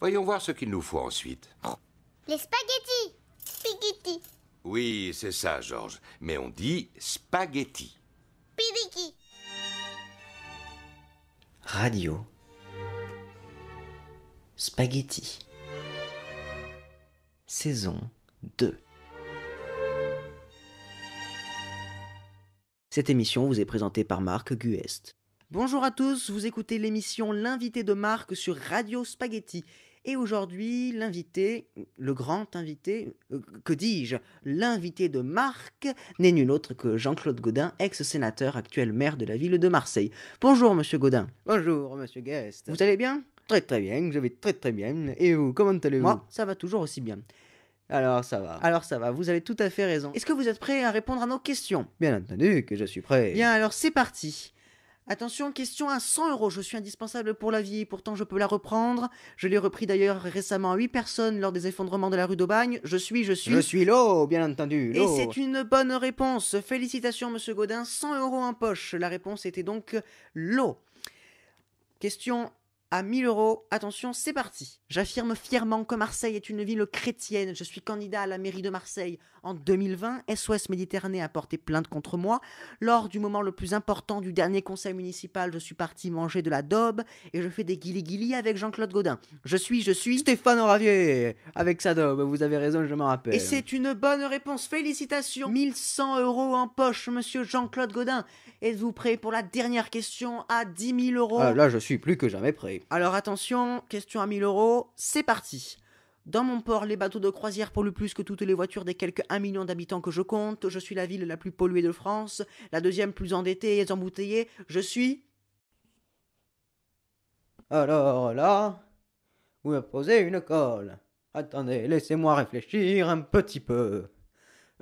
Voyons voir ce qu'il nous faut ensuite. Les spaghettis Spaghetti Oui, c'est ça, Georges. Mais on dit spaghetti. Pidiki Radio Spaghetti Saison 2 Cette émission vous est présentée par Marc Guest. Bonjour à tous, vous écoutez l'émission L'invité de Marc sur Radio Spaghetti et aujourd'hui, l'invité, le grand invité, euh, que dis-je, l'invité de Marc, n'est nul autre que Jean-Claude Gaudin, ex-sénateur, actuel maire de la ville de Marseille. Bonjour, monsieur Godin. Bonjour, monsieur Guest. Vous allez bien Très très bien, je vais très très bien. Et vous, comment allez-vous Moi, ça va toujours aussi bien. Alors ça va. Alors ça va, vous avez tout à fait raison. Est-ce que vous êtes prêt à répondre à nos questions Bien entendu que je suis prêt. Bien, alors c'est parti. Attention, question à 100 euros. Je suis indispensable pour la vie, pourtant je peux la reprendre. Je l'ai repris d'ailleurs récemment à 8 personnes lors des effondrements de la rue d'Aubagne. Je suis, je suis. Je suis l'eau, bien entendu. Et c'est une bonne réponse. Félicitations, monsieur Godin. 100 euros en poche. La réponse était donc l'eau. Question à 1000 euros. Attention, c'est parti. J'affirme fièrement que Marseille est une ville chrétienne. Je suis candidat à la mairie de Marseille. En 2020, SOS Méditerranée a porté plainte contre moi. Lors du moment le plus important du dernier conseil municipal, je suis parti manger de la daube et je fais des guili-guili avec Jean-Claude Godin. Je suis, je suis Stéphane Ravier, avec sa daube. Vous avez raison, je m'en rappelle. Et c'est une bonne réponse. Félicitations. 1100 euros en poche, monsieur Jean-Claude Godin. Êtes-vous prêt pour la dernière question à 10 000 euros ah, Là, je suis plus que jamais prêt. Alors attention, question à 1000 euros, c'est parti. Dans mon port, les bateaux de croisière polluent plus que toutes les voitures des quelques 1 million d'habitants que je compte. Je suis la ville la plus polluée de France, la deuxième plus endettée et embouteillée. Je suis. Alors là, vous me posez une colle. Attendez, laissez-moi réfléchir un petit peu.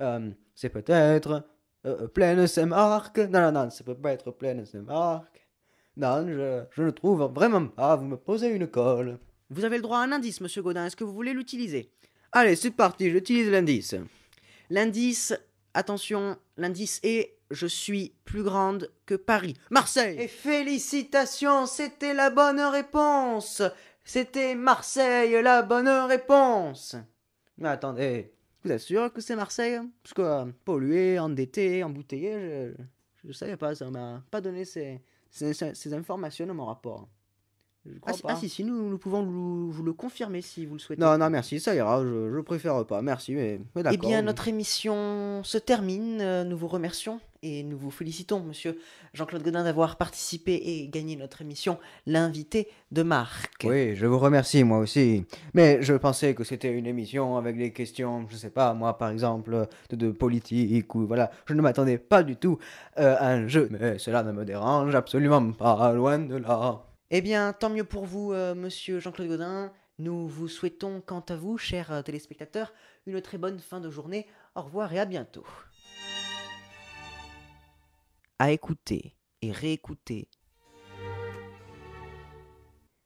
Euh, c'est peut-être euh, pleine Saint-Marc... Non, non, non, ça peut pas être pleine Saint-Marc... Non, je, ne trouve vraiment pas, vous me posez une colle. Vous avez le droit à un indice, monsieur Godin, est-ce que vous voulez l'utiliser Allez, c'est parti, j'utilise l'indice. L'indice, attention, l'indice est je suis plus grande que Paris. Marseille Et félicitations, c'était la bonne réponse C'était Marseille, la bonne réponse Mais attendez, vous êtes sûr que c'est Marseille Parce que pollué, endetté, embouteillé, je, ne savais pas, ça m'a pas donné ses ces, informations dans mon rapport. Ah, ah, si, si, nous, nous pouvons vous, le confirmer si vous le souhaitez. Non, non, merci, ça ira, je, je préfère pas, merci, mais, d'accord. Eh bien, notre émission se termine, euh, nous vous remercions et nous vous félicitons, monsieur Jean-Claude Godin, d'avoir participé et gagné notre émission L'invité de Marc. Oui, je vous remercie, moi aussi. Mais je pensais que c'était une émission avec des questions, je sais pas, moi par exemple, de, politique ou voilà. Je ne m'attendais pas du tout euh, à un jeu, mais cela ne me dérange absolument pas, loin de là. Eh bien, tant mieux pour vous, euh, monsieur Jean-Claude Godin. Nous vous souhaitons, quant à vous, chers euh, téléspectateurs, une très bonne fin de journée. Au revoir et à bientôt. À écouter et réécouter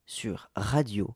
sur radio